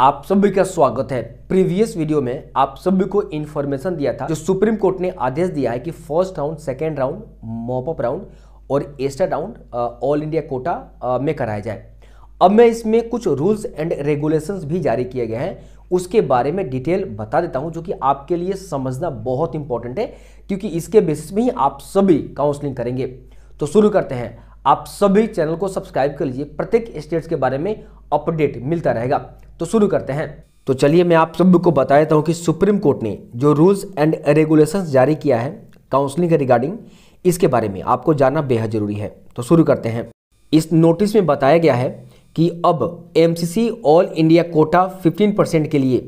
आप सभी का स्वागत है प्रीवियस वीडियो में आप सभी को इन्फॉर्मेशन दिया था जो सुप्रीम कोर्ट ने आदेश दिया है कि first round second round mop up round और stray round all India quota में कराया जाए अब मैं इसमें कुछ रूल्स एंड रेगुलेशंस भी जारी किए गए हैं उसके बारे में डिटेल बता देता हूं जो कि आपके लिए समझना बहुत इंपॉर्टेंट है क्योंकि इसके बेसिस में ही आप सभी काउंसलिंग करेंगे तो शुरू करते हैं आप सभी चैनल को सब्सक्राइब कर लीजिए प्रत्येक स्टेट्स के बारे में अपडेट मिलता रहेगा तो शुरू करते हैं तो चलिए मैं आप सबको बता देता हूँ कि सुप्रीम कोर्ट ने जो रूल्स एंड रेगुलेशन जारी किया है काउंसलिंग के रिगार्डिंग इसके बारे में आपको जानना बेहद ज़रूरी है तो शुरू करते हैं इस नोटिस में बताया गया है कि अब एम ऑल इंडिया कोटा 15 परसेंट के लिए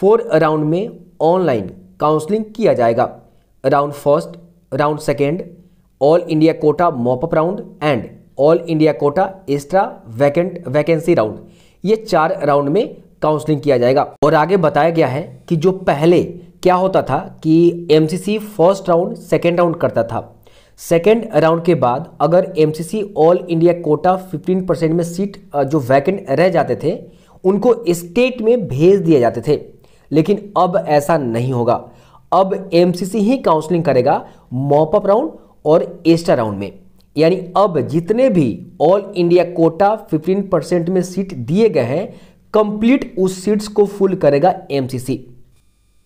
फोर राउंड में ऑनलाइन काउंसलिंग किया जाएगा round first round second all India quota mop up round and all India quota extra vacant vacancy round ये चार राउंड में काउंसलिंग किया जाएगा और आगे बताया गया है कि जो पहले क्या होता था कि MCC first round second round करता था सेकेंड राउंड के बाद अगर MCC all India quota 15 percent में सीट जो वैकेंट रह जाते थे उनको स्टेट में भेज दिए जाते थे लेकिन अब ऐसा नहीं होगा अब एमसीसी ही काउंसलिंग करेगा मॉपअप राउंड और एस्टा राउंड में यानी अब जितने भी ऑल इंडिया कोटा 15 परसेंट में सीट दिए गए हैं कंप्लीट उस सीट्स को फुल करेगा एमसीसी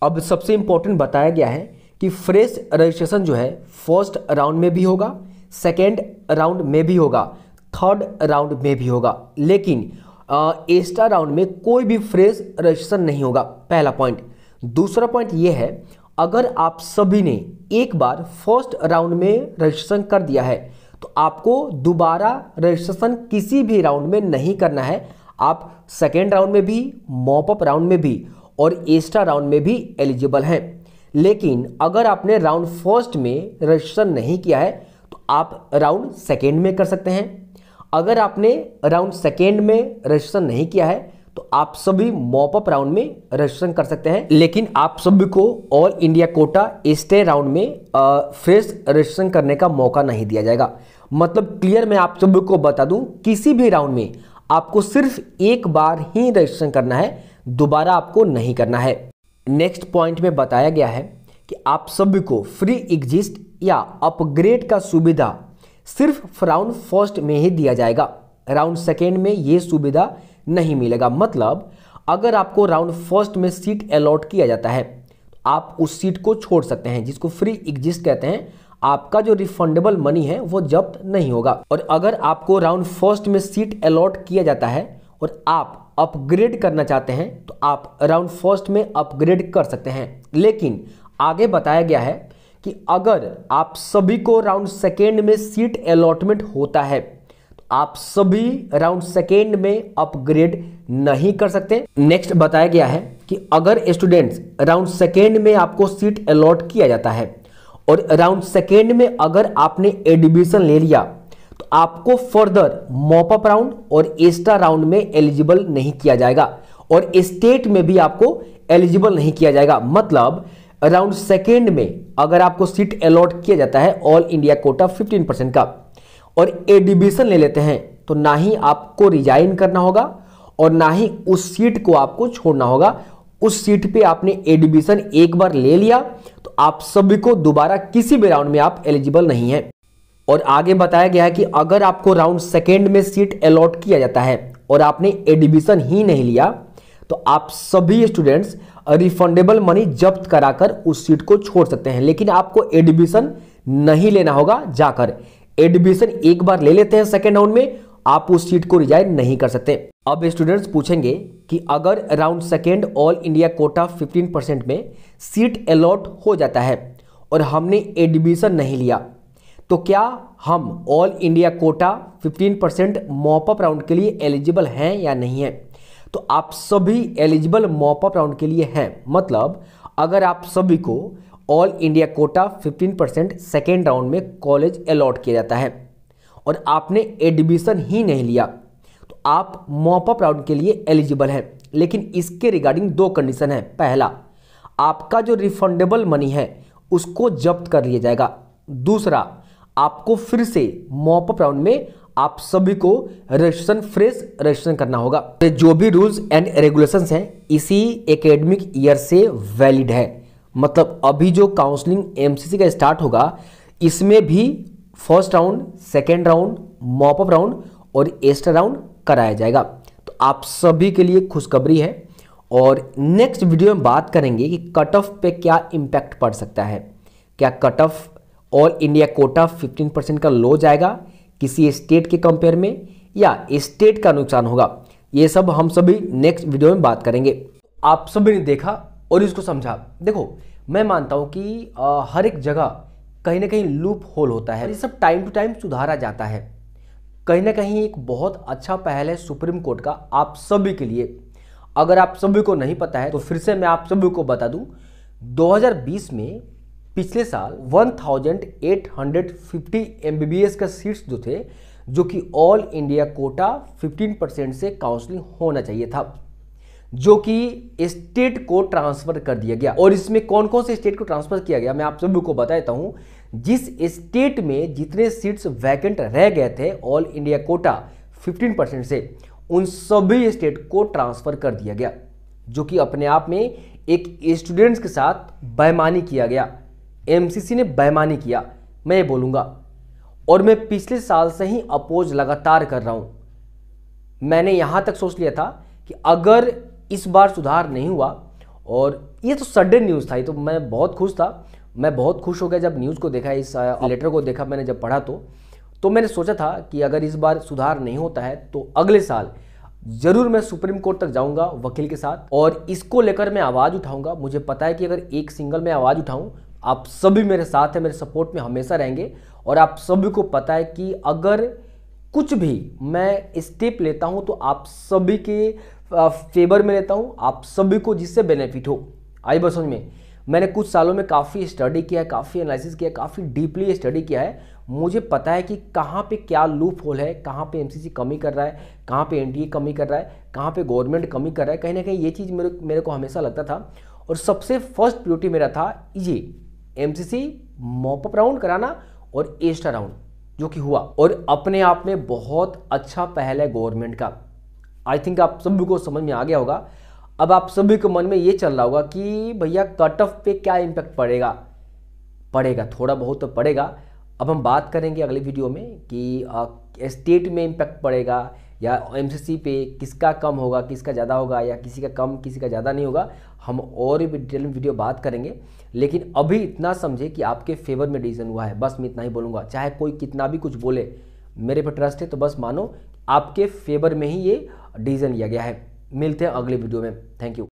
अब सबसे इंपॉर्टेंट बताया गया है कि फ्रेश रजिस्ट्रेशन जो है फर्स्ट राउंड में भी होगा सेकेंड राउंड में भी होगा थर्ड राउंड में भी होगा लेकिन एस्टा राउंड में कोई भी फ्रेश रजिस्ट्रेशन नहीं होगा पहला पॉइंट दूसरा पॉइंट ये है अगर आप सभी ने एक बार फर्स्ट राउंड में रजिस्ट्रेशन कर दिया है तो आपको दोबारा रजिस्ट्रेशन किसी भी राउंड में नहीं करना है आप सेकेंड राउंड में भी मॉपअप राउंड में भी और एस्ट्रा राउंड में भी एलिजिबल हैं लेकिन अगर आपने राउंड फर्स्ट में रजिस्ट्रेशन नहीं किया है तो आप राउंड सेकेंड में कर सकते हैं अगर आपने राउंड सेकेंड में रजिस्ट्रेशन नहीं किया है तो आप सभी मॉपअप राउंड में रजिस्ट्रेशन कर सकते हैं लेकिन आप सभी को all India quota stray round में फ्रेश रजिस्ट्रेशन करने का मौका नहीं दिया जाएगा मतलब क्लियर मैं आप सभी को बता दूं किसी भी राउंड में आपको सिर्फ एक बार ही रजिस्ट्रेशन करना है दोबारा आपको नहीं करना है नेक्स्ट पॉइंट में बताया गया है कि आप सभी को फ्री एग्जिस्ट या अपग्रेड का सुविधा सिर्फ राउंड फर्स्ट में ही दिया जाएगा राउंड सेकेंड में ये सुविधा नहीं मिलेगा मतलब अगर आपको राउंड फर्स्ट में सीट अलॉट किया जाता है तो आप उस सीट को छोड़ सकते हैं जिसको फ्री एग्जिस्ट कहते हैं आपका जो रिफंडेबल मनी है वो जब्त नहीं होगा और अगर आपको राउंड फर्स्ट में सीट अलॉट किया जाता है और आप अपग्रेड करना चाहते हैं तो आप राउंड फर्स्ट में अपग्रेड कर सकते हैं लेकिन आगे बताया गया है कि अगर आप सभी को राउंड सेकेंड में सीट अलॉटमेंट होता है आप सभी राउंड सेकेंड में अपग्रेड नहीं कर सकते नेक्स्ट बताया गया है कि अगर स्टूडेंट्स राउंड सेकेंड में आपको सीट अलॉट किया जाता है और राउंड सेकेंड में अगर आपने एडमिशन ले लिया तो आपको फर्दर मॉपअप राउंड और एस्टा राउंड में एलिजिबल नहीं किया जाएगा और स्टेट में भी आपको एलिजिबल नहीं किया जाएगा मतलब अराउंड सेकेंड में अगर आपको सीट अलॉट किया जाता है ऑल इंडिया कोटा 15 परसेंट का और एडिबिशन ले लेते हैं तो ना ही आपको रिजाइन करना होगा और ना ही उस सीट को आपको छोड़ना होगा उस सीट पे आपने एडिबिशन एक बार ले लिया तो आप सभी को दोबारा किसी भी राउंड में आप एलिजिबल नहीं है और आगे बताया गया है कि अगर आपको राउंड सेकेंड में सीट अलॉट किया जाता है और आपने एडिबिशन ही नहीं लिया तो आप सभी स्टूडेंट्स रिफंडेबल मनी जब्त कराकर उस सीट को छोड़ सकते हैं लेकिन आपको एडमिशन नहीं लेना होगा जाकर एडमिशन एक बार ले लेते हैं सेकेंड राउंड में आप उस सीट को रिजाइन नहीं कर सकते अब स्टूडेंट्स पूछेंगे कि अगर round second all India quota 15 percent में सीट अलॉट हो जाता है और हमने एडमिशन नहीं लिया तो क्या हम all India quota 15 percent mop up round के लिए एलिजिबल हैं या नहीं है तो आप सभी एलिजिबल मॉपअप राउंड के लिए हैं मतलब अगर आप सभी को all India quota 15 percent second round में कॉलेज अलॉट किया जाता है और आपने एडमिशन ही नहीं लिया तो आप मॉपअप राउंड के लिए एलिजिबल हैं लेकिन इसके रिगार्डिंग दो कंडीशन है पहला आपका जो रिफंडेबल मनी है उसको जब्त कर लिया जाएगा दूसरा आपको फिर से मॉपअप राउंड में आप सभी को रजिस्ट्रेशन फ्रेश रजिस्ट्रेशन करना होगा तो जो भी रूल्स एंड रेगुलेशंस हैं इसी एकेडमिक ईयर से वैलिड है मतलब अभी जो काउंसलिंग एमसीसी का स्टार्ट होगा इसमें भी first round second round mop up round और एस्टा राउंड कराया जाएगा तो आप सभी के लिए खुशखबरी है और नेक्स्ट वीडियो में बात करेंगे कि कट ऑफ पे क्या इम्पैक्ट पड़ सकता है क्या cut off all India quota 15 percent का लो जाएगा किसी स्टेट के कंपेयर में या स्टेट का नुकसान होगा ये सब हम सभी नेक्स्ट वीडियो में बात करेंगे आप सभी ने देखा और इसको समझा देखो मैं मानता हूँ कि आ, हर एक जगह कहीं ना कहीं लूप होल होता है ये सब टाइम टू टाइम सुधारा जाता है कहीं ना कहीं एक बहुत अच्छा पहल है सुप्रीम कोर्ट का आप सभी के लिए अगर आप सभी को नहीं पता है तो फिर से मैं आप सभी को बता दूं 2020 में पिछले साल 1850 थाउजेंड का सीट्स जो थे जो कि ऑल इंडिया कोटा 15 परसेंट से काउंसलिंग होना चाहिए था जो कि स्टेट को ट्रांसफर कर दिया गया और इसमें कौन कौन से स्टेट को ट्रांसफर किया गया मैं आप सभी को बताता हूं जिस स्टेट में जितने सीट्स वैकेंट रह गए थे ऑल इंडिया कोटा 15 परसेंट से उन सभी स्टेट को ट्रांसफर कर दिया गया जो कि अपने आप में एक स्टूडेंट्स के साथ बैमानी किया गया एमसीसी ने बैमानी किया मैं ये बोलूंगा और मैं पिछले साल से ही अपोज लगातार कर रहा हूं मैंने यहां तक सोच लिया था कि अगर इस बार सुधार नहीं हुआ और ये तो सडन न्यूज़ था ये तो मैं बहुत खुश था मैं बहुत खुश हो गया जब न्यूज़ को देखा इस लेटर को देखा मैंने जब पढ़ा तो तो मैंने सोचा था कि अगर इस बार सुधार नहीं होता है तो अगले साल ज़रूर मैं सुप्रीम कोर्ट तक जाऊंगा वकील के साथ और इसको लेकर मैं आवाज़ उठाऊंगा मुझे पता है कि अगर एक सिंगल में आवाज़ उठाऊं आप सभी मेरे साथ हैं मेरे सपोर्ट में हमेशा रहेंगे और आप सभी को पता है कि अगर कुछ भी मैं स्टेप लेता हूं तो आप सभी के फेवर में लेता हूँ आप सभी को जिससे बेनिफिट हो आई बस समझ में मैंने कुछ सालों में काफ़ी स्टडी किया है काफ़ी एनालिसिस किया है काफ़ी डीपली स्टडी किया है मुझे पता है कि कहाँ पे क्या लूप होल है कहाँ पे एमसीसी कमी कर रहा है कहाँ पे एनडीए कमी कर रहा है कहाँ पे गवर्नमेंट कमी कर रहा है कहीं ना कहीं ये चीज़ मेरे मेरे को हमेशा लगता था और सबसे फर्स्ट प्रियोरिटी मेरा था ये एम सी राउंड कराना और एस्टा राउंड जो कि हुआ और अपने आप में बहुत अच्छा पहल है गवर्नमेंट का आई थिंक आप सभी को समझ में आ गया होगा अब आप सभी के मन में ये चल रहा होगा कि भैया कट ऑफ पे क्या इम्पैक्ट पड़ेगा पड़ेगा थोड़ा बहुत तो पड़ेगा अब हम बात करेंगे अगले वीडियो में कि स्टेट में इम्पैक्ट पड़ेगा या एम पे किसका कम होगा किसका ज़्यादा होगा या किसी का कम किसी का ज़्यादा नहीं होगा हम और भी डिटेल में वीडियो बात करेंगे लेकिन अभी इतना समझे कि आपके फेवर में डिसीजन हुआ है बस मैं इतना ही बोलूँगा चाहे कोई कितना भी कुछ बोले मेरे पर ट्रस्ट है तो बस मानो आपके फेवर में ही ये डिसीजन लिया गया है मिलते हैं अगले वीडियो में थैंक यू